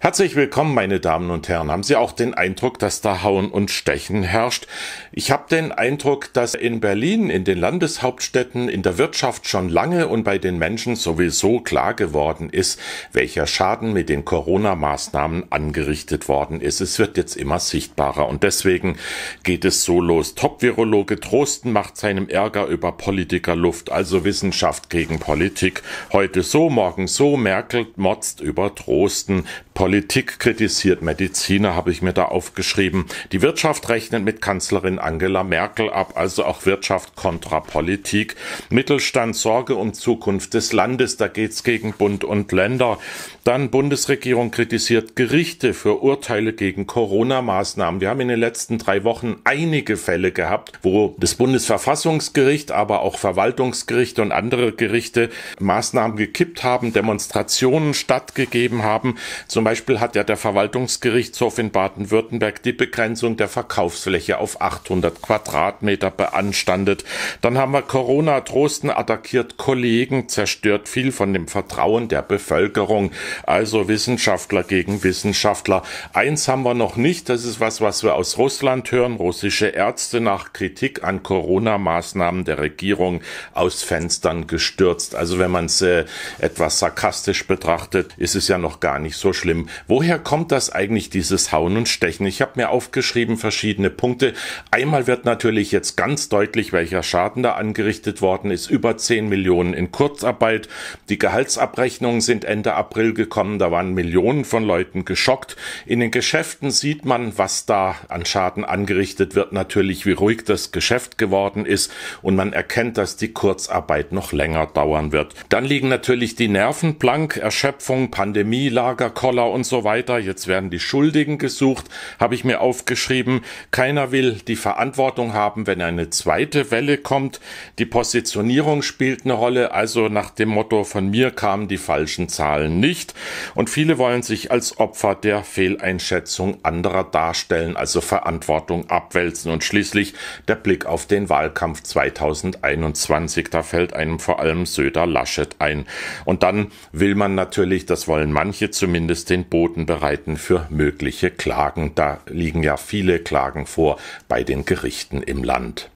Herzlich willkommen, meine Damen und Herren. Haben Sie auch den Eindruck, dass da Hauen und Stechen herrscht? Ich habe den Eindruck, dass in Berlin, in den Landeshauptstädten, in der Wirtschaft schon lange und bei den Menschen sowieso klar geworden ist, welcher Schaden mit den Corona-Maßnahmen angerichtet worden ist. Es wird jetzt immer sichtbarer und deswegen geht es so los. Top-Virologe Trosten macht seinem Ärger über Politiker Luft, also Wissenschaft gegen Politik. Heute so, morgen so. Merkel motzt über Trosten. Pol Politik kritisiert Mediziner, habe ich mir da aufgeschrieben. Die Wirtschaft rechnet mit Kanzlerin Angela Merkel ab, also auch Wirtschaft kontra Politik. Mittelstand Sorge um Zukunft des Landes, da geht's gegen Bund und Länder. Dann Bundesregierung kritisiert Gerichte für Urteile gegen Corona-Maßnahmen. Wir haben in den letzten drei Wochen einige Fälle gehabt, wo das Bundesverfassungsgericht, aber auch Verwaltungsgerichte und andere Gerichte Maßnahmen gekippt haben, Demonstrationen stattgegeben haben. Zum Beispiel Beispiel hat ja der Verwaltungsgerichtshof in Baden-Württemberg die Begrenzung der Verkaufsfläche auf 800 Quadratmeter beanstandet. Dann haben wir Corona Trosten attackiert Kollegen, zerstört viel von dem Vertrauen der Bevölkerung. Also Wissenschaftler gegen Wissenschaftler. Eins haben wir noch nicht, das ist was, was wir aus Russland hören. Russische Ärzte nach Kritik an Corona-Maßnahmen der Regierung aus Fenstern gestürzt. Also wenn man es äh, etwas sarkastisch betrachtet, ist es ja noch gar nicht so schlimm. Woher kommt das eigentlich, dieses Hauen und Stechen? Ich habe mir aufgeschrieben verschiedene Punkte. Einmal wird natürlich jetzt ganz deutlich, welcher Schaden da angerichtet worden ist. Über 10 Millionen in Kurzarbeit. Die Gehaltsabrechnungen sind Ende April gekommen. Da waren Millionen von Leuten geschockt. In den Geschäften sieht man, was da an Schaden angerichtet wird. Natürlich, wie ruhig das Geschäft geworden ist. Und man erkennt, dass die Kurzarbeit noch länger dauern wird. Dann liegen natürlich die Nerven blank. Erschöpfung, Pandemie, Lagerkoller und so weiter. Jetzt werden die Schuldigen gesucht, habe ich mir aufgeschrieben. Keiner will die Verantwortung haben, wenn eine zweite Welle kommt. Die Positionierung spielt eine Rolle, also nach dem Motto von mir kamen die falschen Zahlen nicht. Und viele wollen sich als Opfer der Fehleinschätzung anderer darstellen, also Verantwortung abwälzen. Und schließlich der Blick auf den Wahlkampf 2021. Da fällt einem vor allem Söder Laschet ein. Und dann will man natürlich, das wollen manche zumindest, den Boden bereiten für mögliche Klagen. Da liegen ja viele Klagen vor bei den Gerichten im Land.